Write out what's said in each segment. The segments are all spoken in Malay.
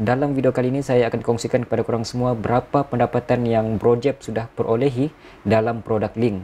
Dalam video kali ini saya akan kongsikan kepada korang semua berapa pendapatan yang Brojeb sudah perolehi dalam produk link.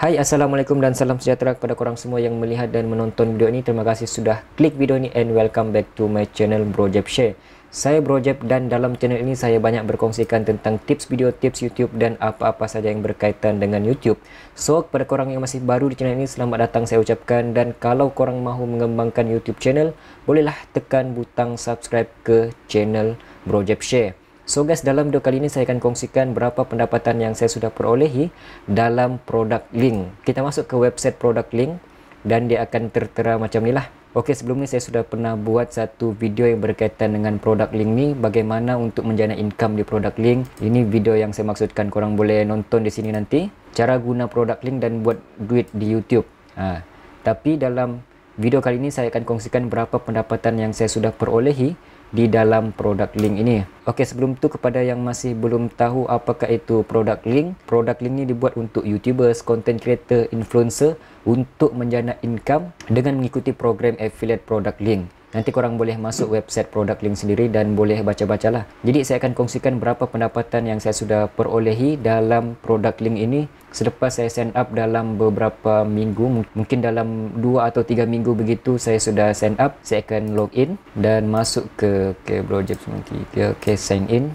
Hai Assalamualaikum dan salam sejahtera kepada korang semua yang melihat dan menonton video ini Terima kasih sudah klik video ini and welcome back to my channel Brojep Share Saya Brojep dan dalam channel ini saya banyak berkongsikan tentang tips video, tips YouTube dan apa-apa saja yang berkaitan dengan YouTube So kepada korang yang masih baru di channel ini selamat datang saya ucapkan Dan kalau korang mahu mengembangkan YouTube channel Bolehlah tekan butang subscribe ke channel Brojep Share So guys, dalam video kali ini saya akan kongsikan berapa pendapatan yang saya sudah perolehi dalam produk link. Kita masuk ke website produk link dan dia akan tertera macam ni lah. Okey, sebelum ni saya sudah pernah buat satu video yang berkaitan dengan produk link ni, bagaimana untuk menjana income di produk link. Ini video yang saya maksudkan korang boleh nonton di sini nanti. Cara guna produk link dan buat duit di YouTube. Ha. Tapi dalam video kali ini saya akan kongsikan berapa pendapatan yang saya sudah perolehi di dalam produk link ini. Okey, sebelum tu kepada yang masih belum tahu apakah itu produk link, produk link ni dibuat untuk YouTubers, content creator, influencer untuk menjana income dengan mengikuti program affiliate produk link. Nanti korang boleh masuk website produk link sendiri dan boleh baca-bacalah. Jadi saya akan kongsikan berapa pendapatan yang saya sudah perolehi dalam produk link ini selepas saya sign up dalam beberapa minggu. Mungkin dalam 2 atau 3 minggu begitu saya sudah sign up. Saya akan log in dan masuk ke okay, Bro nanti. Monkey. Okay, sign in.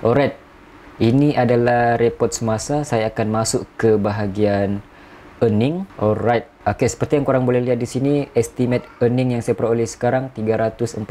Alright. Ini adalah report semasa. Saya akan masuk ke bahagian earning alright ok seperti yang korang boleh lihat di sini estimate earning yang saya peroleh sekarang 345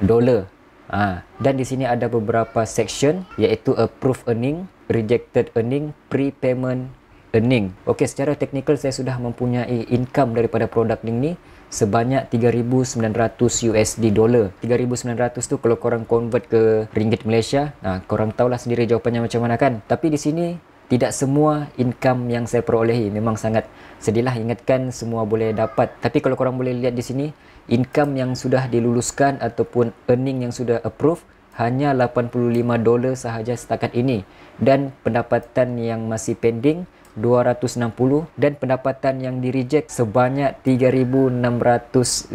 dollar. ha. dan di sini ada beberapa section iaitu approved earning rejected earning prepayment earning ok secara technical saya sudah mempunyai income daripada produk link ni sebanyak 3900 USD dollar 3900 tu kalau korang convert ke ringgit Malaysia nah ha, korang tahulah sendiri jawapannya macam mana kan tapi di sini tidak semua income yang saya perolehi memang sangat sedihlah ingatkan semua boleh dapat tapi kalau korang boleh lihat di sini income yang sudah diluluskan ataupun earning yang sudah approve hanya 85 dolar sahaja setakat ini dan pendapatan yang masih pending 260 dan pendapatan yang di reject sebanyak 3615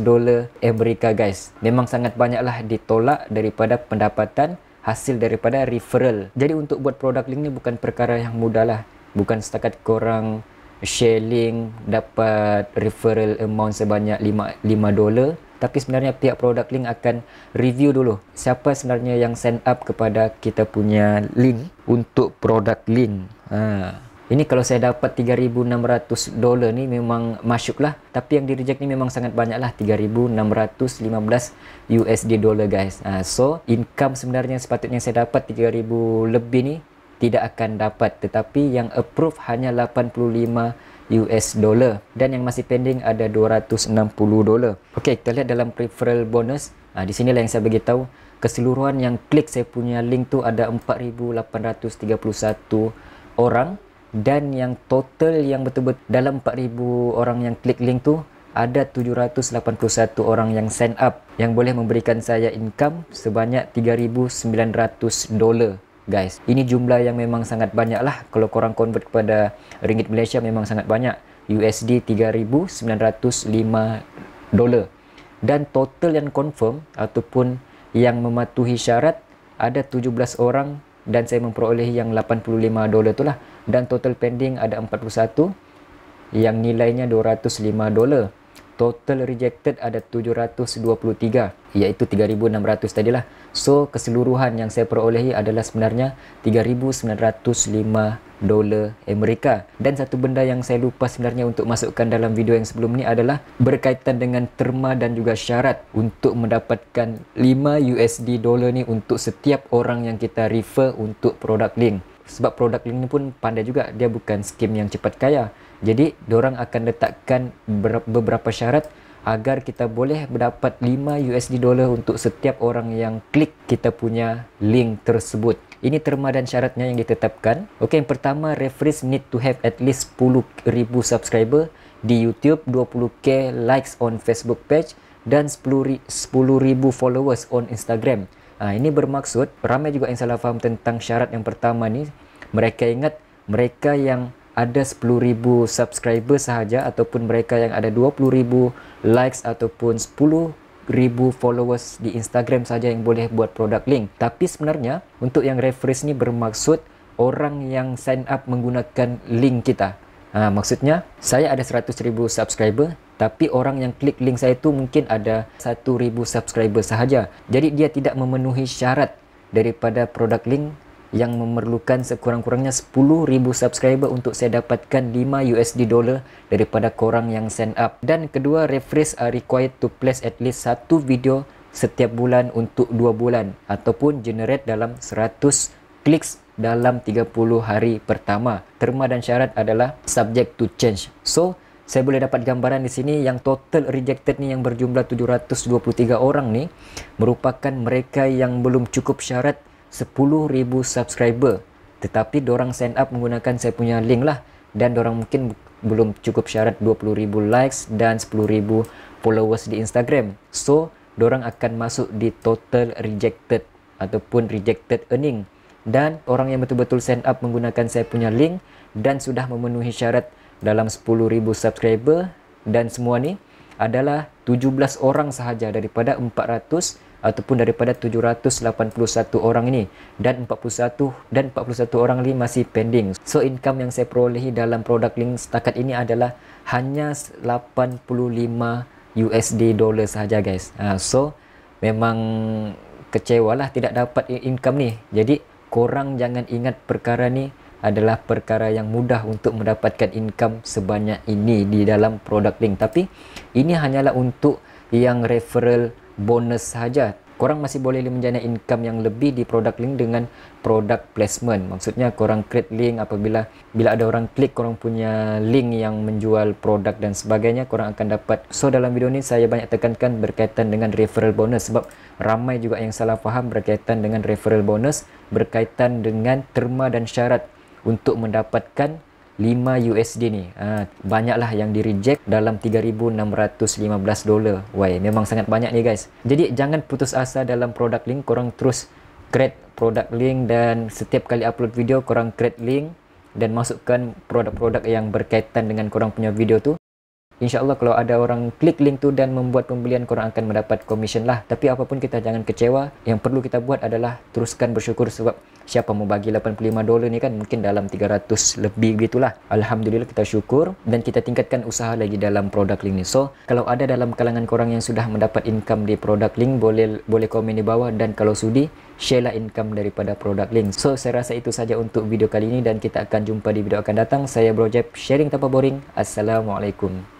dolar Amerika guys. Memang sangat banyaklah ditolak daripada pendapatan hasil daripada referral. Jadi untuk buat produk link ni bukan perkara yang mudah lah. Bukan setakat korang share link dapat referral amount sebanyak 5 dolar. Tapi sebenarnya pihak produk link akan review dulu siapa sebenarnya yang send up kepada kita punya link untuk produk link. Haa. Ini kalau saya dapat 3,600 dolar ni memang masuk lah. Tapi yang di ni memang sangat banyak lah. 3,615 USD dolar guys. Uh, so, income sebenarnya sepatutnya saya dapat 3,000 lebih ni tidak akan dapat. Tetapi yang approve hanya 85 US dollar dan yang masih pending ada 260 dolar. Okey, kita lihat dalam referral bonus. Uh, di sinilah yang saya beritahu keseluruhan yang klik saya punya link tu ada 4,831 orang dan yang total yang betul-betul dalam 4000 orang yang klik link tu ada 781 orang yang sign up yang boleh memberikan saya income sebanyak 3900 dolar guys ini jumlah yang memang sangat banyak lah kalau korang convert kepada ringgit Malaysia memang sangat banyak USD 3905 dolar dan total yang confirm ataupun yang mematuhi syarat ada 17 orang dan saya memperoleh yang 85 dolar tu lah dan total pending ada 41 yang nilainya 205 dolar total rejected ada 723 iaitu 3600 tadilah so keseluruhan yang saya perolehi adalah sebenarnya 3905 dolar Amerika dan satu benda yang saya lupa sebenarnya untuk masukkan dalam video yang sebelum ni adalah berkaitan dengan terma dan juga syarat untuk mendapatkan 5 USD dolar ni untuk setiap orang yang kita refer untuk produk link sebab produk link ni pun pandai juga dia bukan skim yang cepat kaya jadi orang akan letakkan beberapa syarat agar kita boleh mendapat 5 USD dollar untuk setiap orang yang klik kita punya link tersebut. Ini terma dan syaratnya yang ditetapkan. Okey, yang pertama referees need to have at least 10,000 subscriber di YouTube, 20k likes on Facebook page dan 10,000 followers on Instagram. Ha, ini bermaksud ramai juga yang salah faham tentang syarat yang pertama ni. Mereka ingat mereka yang ada 10,000 subscriber sahaja ataupun mereka yang ada 20,000 likes ataupun 10 ribu followers di Instagram saja yang boleh buat produk link. Tapi sebenarnya untuk yang referis ni bermaksud orang yang sign up menggunakan link kita. Ha, maksudnya saya ada 100 ribu subscriber tapi orang yang klik link saya tu mungkin ada 1 ribu subscriber sahaja. Jadi dia tidak memenuhi syarat daripada produk link yang memerlukan sekurang-kurangnya 10,000 subscriber untuk saya dapatkan 5 USD dollar daripada korang yang send up. Dan kedua, refresh are uh, required to place at least satu video setiap bulan untuk 2 bulan ataupun generate dalam 100 clicks dalam 30 hari pertama. Terma dan syarat adalah subject to change. So, saya boleh dapat gambaran di sini yang total rejected ni yang berjumlah 723 orang ni merupakan mereka yang belum cukup syarat 10,000 subscriber tetapi orang sign up menggunakan saya punya link lah dan orang mungkin belum cukup syarat 20,000 likes dan 10,000 followers di Instagram so orang akan masuk di total rejected ataupun rejected earning dan orang yang betul-betul sign up menggunakan saya punya link dan sudah memenuhi syarat dalam 10,000 subscriber dan semua ni adalah 17 orang sahaja daripada 400 ataupun daripada 781 orang ini dan 41 dan 41 orang ini masih pending. So income yang saya perolehi dalam produk link setakat ini adalah hanya 85 USD dollar sahaja guys. Uh, so memang kecewalah tidak dapat income ni. Jadi korang jangan ingat perkara ni adalah perkara yang mudah untuk mendapatkan income sebanyak ini di dalam produk link tapi ini hanyalah untuk yang referral bonus sahaja korang masih boleh menjana income yang lebih di produk link dengan produk placement maksudnya korang create link apabila bila ada orang klik korang punya link yang menjual produk dan sebagainya korang akan dapat so dalam video ni saya banyak tekankan berkaitan dengan referral bonus sebab ramai juga yang salah faham berkaitan dengan referral bonus berkaitan dengan terma dan syarat untuk mendapatkan 5 USD ni ha, banyaklah yang di reject dalam 3615 dolar Wah, memang sangat banyak ni guys jadi jangan putus asa dalam produk link korang terus create produk link dan setiap kali upload video korang create link dan masukkan produk-produk yang berkaitan dengan korang punya video tu InsyaAllah kalau ada orang klik link tu dan membuat pembelian korang akan mendapat komisen lah Tapi apapun kita jangan kecewa Yang perlu kita buat adalah teruskan bersyukur sebab siapa mau bagi 85 dolar ni kan mungkin dalam 300 lebih gitulah Alhamdulillah kita syukur dan kita tingkatkan usaha lagi dalam produk link ni so kalau ada dalam kalangan korang yang sudah mendapat income di produk link boleh boleh komen di bawah dan kalau sudi share lah income daripada produk link so saya rasa itu saja untuk video kali ini dan kita akan jumpa di video akan datang saya Bro Jeb sharing tanpa boring Assalamualaikum